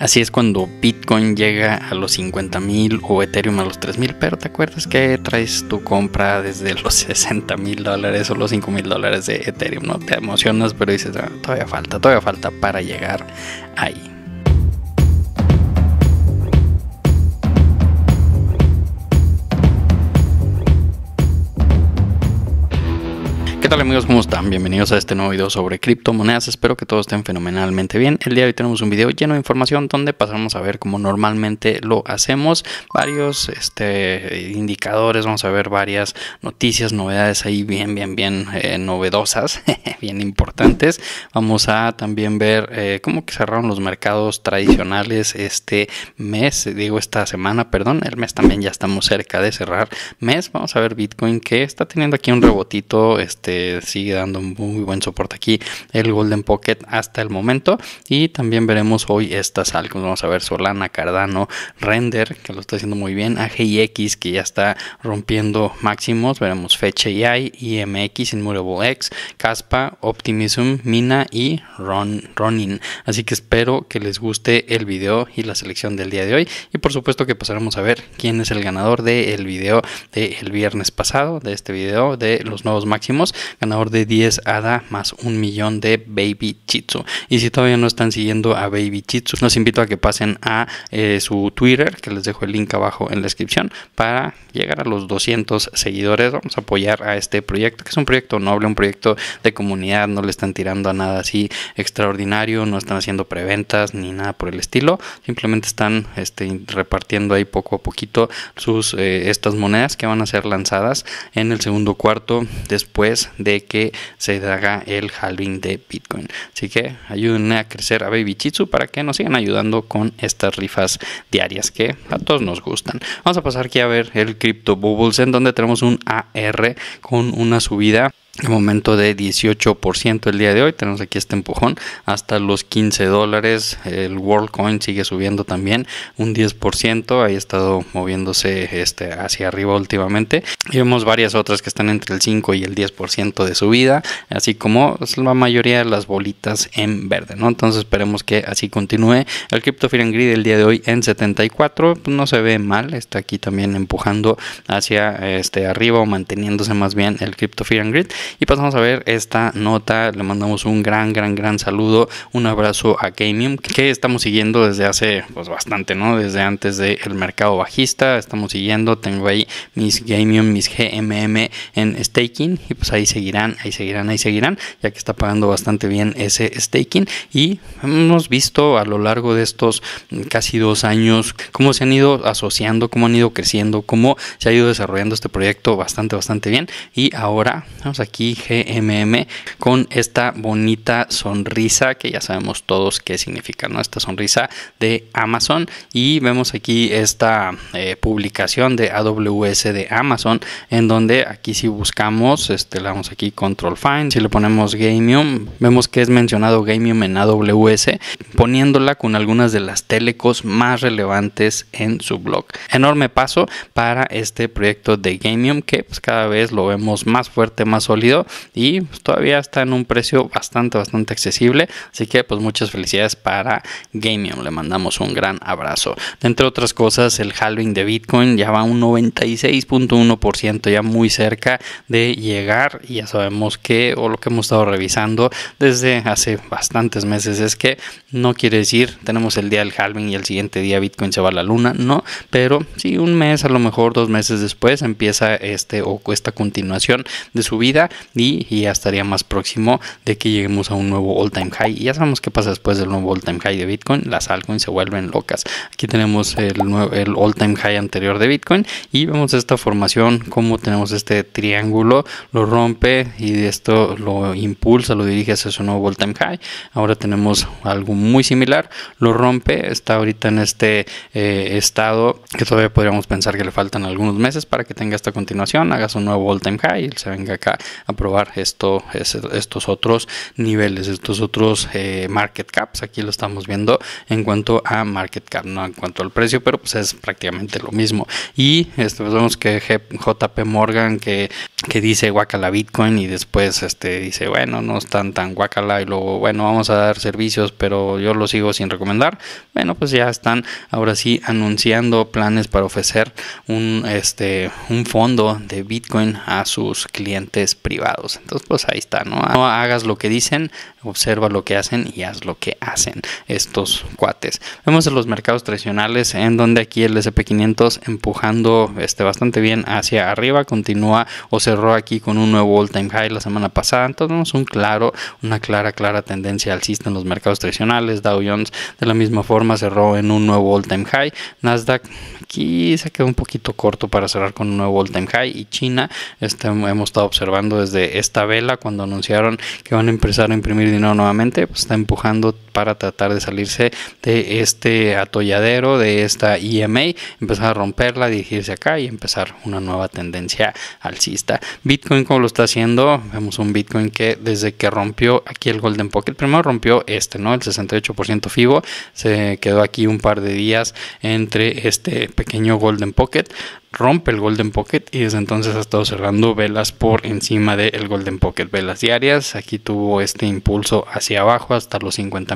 Así es cuando Bitcoin llega a los 50 mil o Ethereum a los 3 mil, pero te acuerdas que traes tu compra desde los 60 mil dólares o los 5 mil dólares de Ethereum, ¿no? Te emocionas, pero dices, ah, todavía falta, todavía falta para llegar ahí. ¿Qué amigos? ¿Cómo están? Bienvenidos a este nuevo video sobre criptomonedas. Espero que todos estén fenomenalmente bien. El día de hoy tenemos un video lleno de información donde pasamos a ver cómo normalmente lo hacemos. Varios este, indicadores, vamos a ver varias noticias, novedades ahí bien, bien, bien eh, novedosas, bien importantes. Vamos a también ver eh, cómo que cerraron los mercados tradicionales este mes, digo esta semana, perdón, el mes también ya estamos cerca de cerrar mes. Vamos a ver Bitcoin que está teniendo aquí un rebotito. Este, sigue dando muy buen soporte aquí el Golden Pocket hasta el momento. Y también veremos hoy estas sal Vamos a ver Solana, Cardano, Render, que lo está haciendo muy bien, AGX que ya está rompiendo máximos. Veremos Fecha AI, IMX, Inmutable X, Caspa, Optimism, Mina y Run Running Así que espero que les guste el video y la selección del día de hoy. Y por supuesto que pasaremos a ver quién es el ganador del el video del viernes pasado, de este video de los nuevos máximos ganador de 10 ADA más un millón de Baby Chitsu. Y si todavía no están siguiendo a Baby Chitsu, los invito a que pasen a eh, su Twitter, que les dejo el link abajo en la descripción, para llegar a los 200 seguidores. Vamos a apoyar a este proyecto, que es un proyecto noble, un proyecto de comunidad, no le están tirando a nada así extraordinario, no están haciendo preventas ni nada por el estilo, simplemente están este, repartiendo ahí poco a poquito sus, eh, estas monedas que van a ser lanzadas en el segundo cuarto después de que se haga el halving de Bitcoin. Así que ayúdenme a crecer a Baby Chitsu para que nos sigan ayudando con estas rifas diarias que a todos nos gustan. Vamos a pasar aquí a ver el Crypto Bubbles en donde tenemos un AR con una subida el momento de 18% el día de hoy. Tenemos aquí este empujón hasta los 15 dólares. El WorldCoin sigue subiendo también un 10%. Ahí ha estado moviéndose este hacia arriba últimamente. Y vemos varias otras que están entre el 5 y el 10% de subida. Así como la mayoría de las bolitas en verde. ¿no? Entonces esperemos que así continúe. El Crypto Fear and Greed el día de hoy en 74. Pues, no se ve mal. Está aquí también empujando hacia este arriba o manteniéndose más bien el Crypto Fear and Greed. Y pasamos pues a ver esta nota. Le mandamos un gran, gran, gran saludo. Un abrazo a Gamium, que estamos siguiendo desde hace pues, bastante, ¿no? Desde antes del mercado bajista. Estamos siguiendo. Tengo ahí mis Gamium, mis GMM en staking. Y pues ahí seguirán, ahí seguirán, ahí seguirán. Ya que está pagando bastante bien ese staking. Y hemos visto a lo largo de estos casi dos años cómo se han ido asociando, cómo han ido creciendo, cómo se ha ido desarrollando este proyecto bastante, bastante bien. Y ahora vamos aquí GMM con esta bonita sonrisa que ya sabemos todos qué significa, ¿no? Esta sonrisa de Amazon y vemos aquí esta eh, publicación de AWS de Amazon en donde aquí si buscamos, este, le damos aquí control find, si le ponemos Gamium, vemos que es mencionado Gamium en AWS, poniéndola con algunas de las telecos más relevantes en su blog. Enorme paso para este proyecto de Gamium que pues cada vez lo vemos más fuerte, más sólido y pues, todavía está en un precio bastante, bastante accesible. Así que pues muchas felicidades para Gamium. Le mandamos un gran abrazo. Entre otras cosas, el halving de Bitcoin ya va a un 96.1%, ya muy cerca de llegar. Y ya sabemos que, o lo que hemos estado revisando desde hace bastantes meses, es que no quiere decir tenemos el día del halving y el siguiente día Bitcoin se va a la luna, no, pero si un mes, a lo mejor dos meses después empieza este o esta continuación de su vida y, ya estaría más próximo de que lleguemos a un nuevo all time high. Y ya sabemos qué pasa después del nuevo all time high de Bitcoin, las altcoins se vuelven locas. Aquí tenemos el, nuevo, el all time high anterior de Bitcoin y vemos esta formación, como tenemos este triángulo, lo rompe y esto lo impulsa, lo dirige hacia su nuevo all time high. Ahora tenemos algo muy similar, lo rompe, está ahorita en este eh, estado que todavía podríamos pensar que le faltan algunos meses para que tenga esta continuación, haga su nuevo all time high, se venga acá a probar estos otros niveles, estos otros eh, market caps. Aquí lo estamos viendo en cuanto a market cap, no en cuanto al precio, pero pues es prácticamente lo mismo. Y este, pues, vemos que JP Morgan que, que dice guacala Bitcoin y después este, dice, bueno, no están tan guacala y luego, bueno, vamos a dar servicios, pero yo lo sigo sin recomendar. Bueno, pues ya están ahora sí anunciando planes para ofrecer un, este, un fondo de Bitcoin a sus clientes privados. Entonces, pues ahí está, ¿no? No hagas lo que dicen, observa lo que hacen y haz lo que hacen estos cuates. Vemos en los mercados tradicionales en donde aquí el SP500 empujando este, bastante bien hacia arriba, continúa o cerró aquí con un nuevo all time high la semana pasada, entonces vemos un claro, una clara, clara tendencia al alcista en los mercados tradicionales, Dow Jones de la misma forma cerró en un nuevo all time high, Nasdaq aquí se quedó un poquito corto para cerrar con un nuevo all time high y China este, hemos estado observando desde esta vela cuando anunciaron que van a empezar a imprimir dinero nuevamente, pues está empujando para tratar de salirse de este atolladero, de esta EMA, empezar a romperla, dirigirse acá y empezar una nueva tendencia alcista. Bitcoin como lo está haciendo, vemos un Bitcoin que desde que rompió aquí el Golden Pocket, primero rompió este, ¿no? El 68% FIBO, se quedó aquí un par de días entre este pequeño Golden Pocket, rompe el Golden Pocket y desde entonces ha estado cerrando velas por encima del Golden Pocket, velas diarias, aquí tuvo este impulso hacia abajo hasta los 50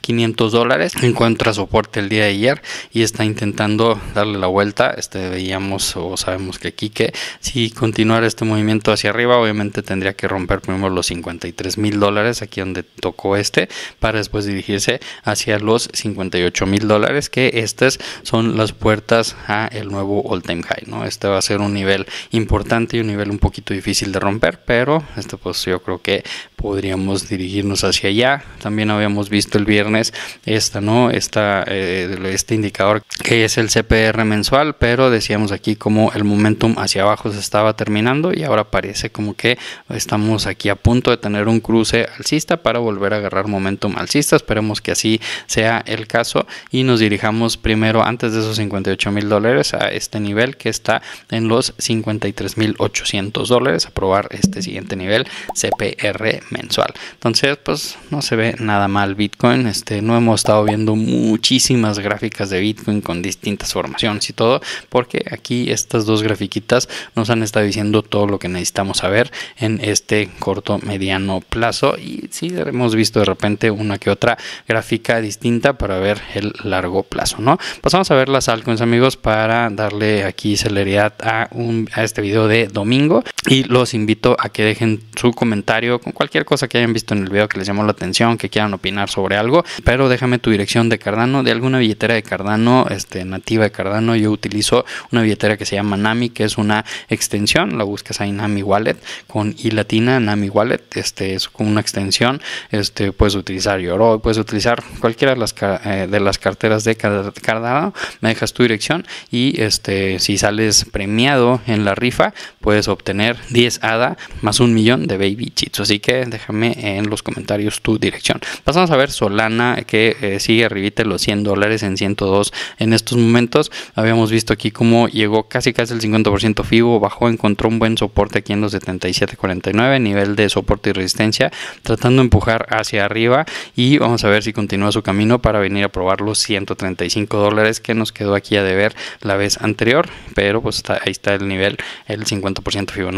500 dólares. Encuentra soporte el día de ayer y está intentando darle la vuelta. Este, veíamos o sabemos que aquí que si continuara este movimiento hacia arriba, obviamente tendría que romper primero los 53,000 dólares, aquí donde tocó este, para después dirigirse hacia los 58,000 dólares, que estas son las puertas a el nuevo all time high. ¿no? Este va a ser un nivel importante y un nivel un poquito difícil de romper, pero este pues yo creo que podríamos dirigirnos hacia allá. También habíamos visto el viernes esta, ¿no? Esta, eh, este indicador que es el CPR mensual, pero decíamos aquí como el momentum hacia abajo se estaba terminando y ahora parece como que estamos aquí a punto de tener un cruce alcista para volver a agarrar momentum alcista. Esperemos que así sea el caso y nos dirijamos primero antes de esos 58 mil dólares a este nivel que está en los 53 mil 800 dólares a probar este siguiente nivel CPR mensual. Entonces, pues no se ve nada mal Bitcoin. Este, no hemos estado viendo muchísimas gráficas de Bitcoin con distintas formaciones y todo, porque aquí estas dos grafiquitas nos han estado diciendo todo lo que necesitamos saber en este corto mediano plazo y sí hemos visto de repente una que otra gráfica distinta para ver el largo plazo, ¿no? Pasamos pues a ver las altcoins, amigos, para darle aquí celeridad a un a este video de domingo. Y los invito a que dejen su comentario con cualquier cosa que hayan visto en el video que les llamó la atención, que quieran opinar sobre algo. Pero déjame tu dirección de Cardano, de alguna billetera de Cardano, este, nativa de Cardano. Yo utilizo una billetera que se llama Nami, que es una extensión. La buscas ahí Nami Wallet con i latina, Nami Wallet. Este es como una extensión. Este puedes utilizar Yoroi, puedes utilizar cualquiera de las, eh, de las carteras de Cardano. Me dejas tu dirección y este si sales premiado en la rifa puedes obtener 10 ADA más un millón de Baby Cheats, Así que déjame en los comentarios tu dirección. Pasamos a ver Solana que eh, sigue arribita los 100 dólares en 102 en estos momentos. Habíamos visto aquí cómo llegó casi casi el 50% FIBO, bajó, encontró un buen soporte aquí en los 77.49, nivel de soporte y resistencia, tratando de empujar hacia arriba y vamos a ver si continúa su camino para venir a probar los 135 dólares que nos quedó aquí a deber la vez anterior, pero pues ahí está el nivel, el 50% FIBO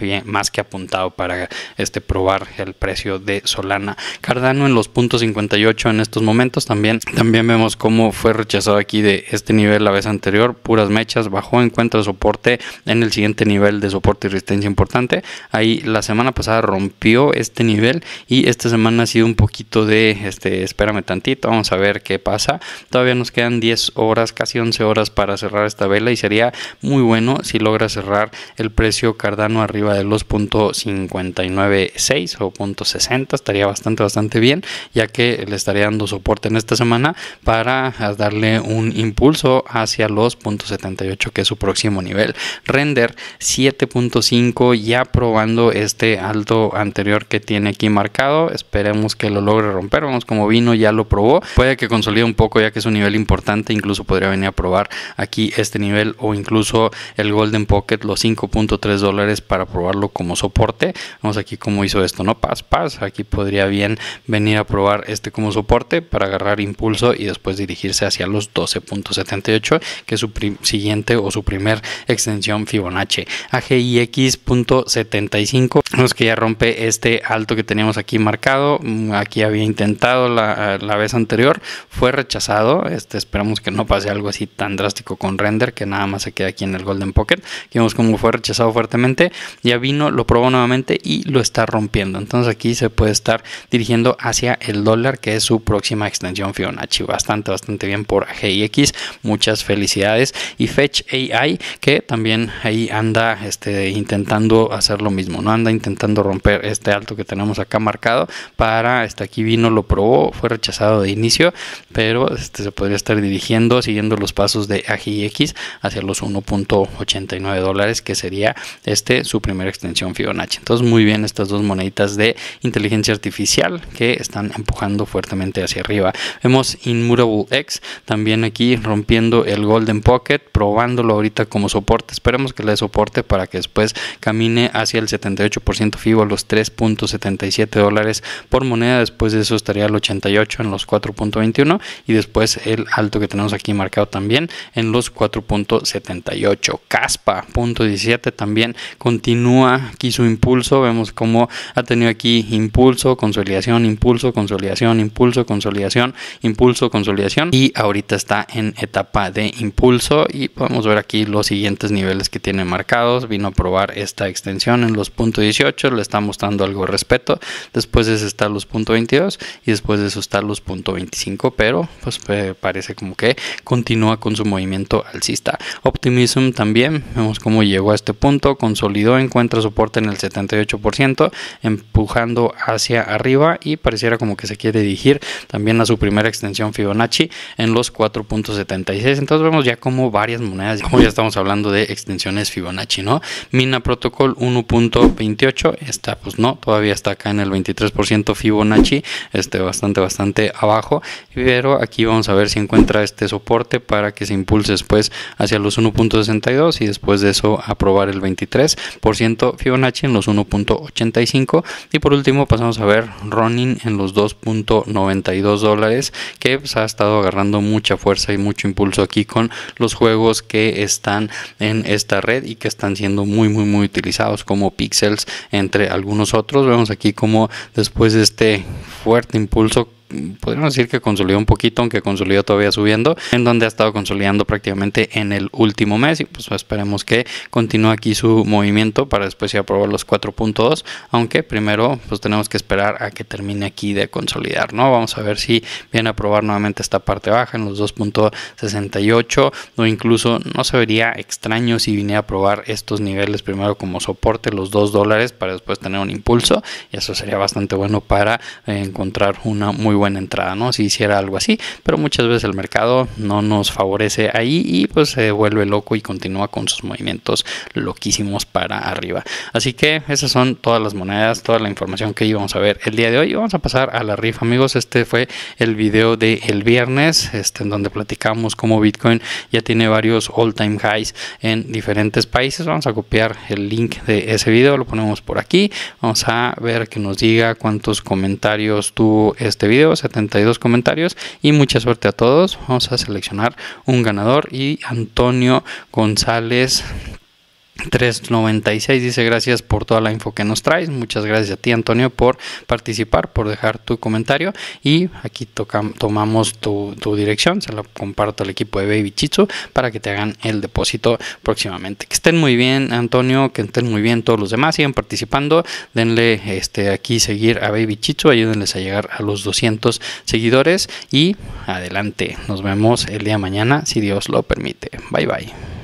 bien, más que apuntado para este, probar el precio de Solana. Cardano en los puntos 58 en estos momentos. También, también vemos cómo fue rechazado aquí de este nivel la vez anterior. Puras mechas. Bajó, en de soporte en el siguiente nivel de soporte y resistencia importante. Ahí la semana pasada rompió este nivel y esta semana ha sido un poquito de, este, espérame tantito, vamos a ver qué pasa. Todavía nos quedan 10 horas, casi 11 horas para cerrar esta vela y sería muy bueno si logra cerrar el precio Cardano arriba de los .596 o .60, estaría bastante, bastante bien, ya que le estaría dando soporte en esta semana para darle un impulso hacia los .78, que es su próximo nivel. Render 7.5, ya probando este alto anterior que tiene aquí marcado, esperemos que lo logre romper, vamos como vino, ya lo probó, puede que consolide un poco ya que es un nivel importante, incluso podría venir a probar aquí este nivel o incluso el Golden Pocket, los 5.3 dólares para probarlo como soporte. Vamos aquí como hizo esto, ¿no? Paz, pas Aquí podría bien venir a probar este como soporte para agarrar impulso y después dirigirse hacia los 12.78, que es su siguiente o su primer extensión Fibonacci. AGIX.75 Vemos que ya rompe este alto que teníamos aquí marcado. Mm, aquí había intentado eh, la, vez anterior. Fue rechazado. Este, esperamos que no pase algo así tan drástico con render. Que nada más se quede aquí en el Golden Pocket. vemos cómo fue rechazado fuertemente. Ya vino, lo probó nuevamente y lo está rompiendo. Entonces aquí se puede estar dirigiendo hacia el dólar. Que es su próxima extensión Fibonacci. Bastante, bastante bien por GIX. Muchas felicidades. Y Fetch AI. Que también ahí anda este, intentando hacer lo mismo. No anda intentando romper este alto que tenemos acá marcado para, hasta este, aquí vino, lo probó, fue rechazado de inicio, pero este, se podría estar dirigiendo, siguiendo los pasos de AGIX hacia los 1.89 dólares, que sería este su primera extensión Fibonacci. Entonces, muy bien estas dos moneditas de inteligencia artificial que están empujando fuertemente hacia arriba. Vemos Inmutable X también aquí rompiendo el Golden Pocket, probándolo ahorita como soporte. Esperemos que le soporte para que después camine hacia el 78% 3% FIBO a los 3.77 dólares por moneda. Después de eso estaría el 88 en los 4.21 y después el alto que tenemos aquí marcado también en los 4.78. Caspa, punto 17 también continúa aquí su impulso. Vemos cómo ha tenido aquí impulso, consolidación, impulso, consolidación, impulso, consolidación, impulso, consolidación y ahorita está en etapa de impulso y podemos ver aquí los siguientes niveles que tiene marcados. Vino a probar esta extensión en los puntos 18 le está mostrando algo de respeto. Después de eso está los 22 y después de eso está los 25, pero pues parece como que continúa con su movimiento alcista. Optimism también, vemos cómo llegó a este punto, consolidó, encuentra soporte en el 78%, empujando hacia arriba y pareciera como que se quiere dirigir también a su primera extensión Fibonacci en los 4.76. Entonces vemos ya como varias monedas, como ya estamos hablando de extensiones Fibonacci, ¿no? Mina Protocol 1.28 está esta pues no, todavía está acá en el 23% Fibonacci, este bastante, bastante abajo, pero aquí vamos a ver si encuentra este soporte para que se impulse después hacia los 1.62 y después de eso aprobar el 23% Fibonacci en los 1.85 y por último pasamos a ver Ronin en los 2.92 dólares que se pues, ha estado agarrando mucha fuerza y mucho impulso aquí con los juegos que están en esta red y que están siendo muy muy muy utilizados como pixels entre algunos otros. Vemos aquí como después de este fuerte impulso podríamos decir que consolidó un poquito, aunque consolidó todavía subiendo, en donde ha estado consolidando prácticamente en el último mes y pues esperemos que continúe aquí su movimiento para después ir a probar los 4.2, aunque primero pues tenemos que esperar a que termine aquí de consolidar, ¿no? Vamos a ver si viene a probar nuevamente esta parte baja en los 2.68 o incluso no se vería extraño si viniera a probar estos niveles primero como soporte los 2 dólares para después tener un impulso y eso sería bastante bueno para eh, encontrar una muy buena buena entrada, ¿no? Si hiciera algo así, pero muchas veces el mercado no nos favorece ahí y pues se vuelve loco y continúa con sus movimientos loquísimos para arriba. Así que esas son todas las monedas, toda la información que íbamos a ver el día de hoy. Vamos a pasar a la rifa, amigos. Este fue el video de el viernes, este, en donde platicamos cómo Bitcoin ya tiene varios all-time highs en diferentes países. Vamos a copiar el link de ese video, lo ponemos por aquí. Vamos a ver que nos diga cuántos comentarios tuvo este video 72 comentarios y mucha suerte a todos. Vamos a seleccionar un ganador y Antonio González 396 dice gracias por toda la info que nos traes. Muchas gracias a ti Antonio por participar, por dejar tu comentario y aquí tomamos tu, dirección, se la comparto al equipo de Baby Chitsu para que te hagan el depósito próximamente. Que estén muy bien Antonio, que estén muy bien todos los demás, sigan participando, denle este, aquí seguir a Baby Chitsu, ayúdenles a llegar a los 200 seguidores y adelante, nos vemos el día mañana si Dios lo permite. Bye bye.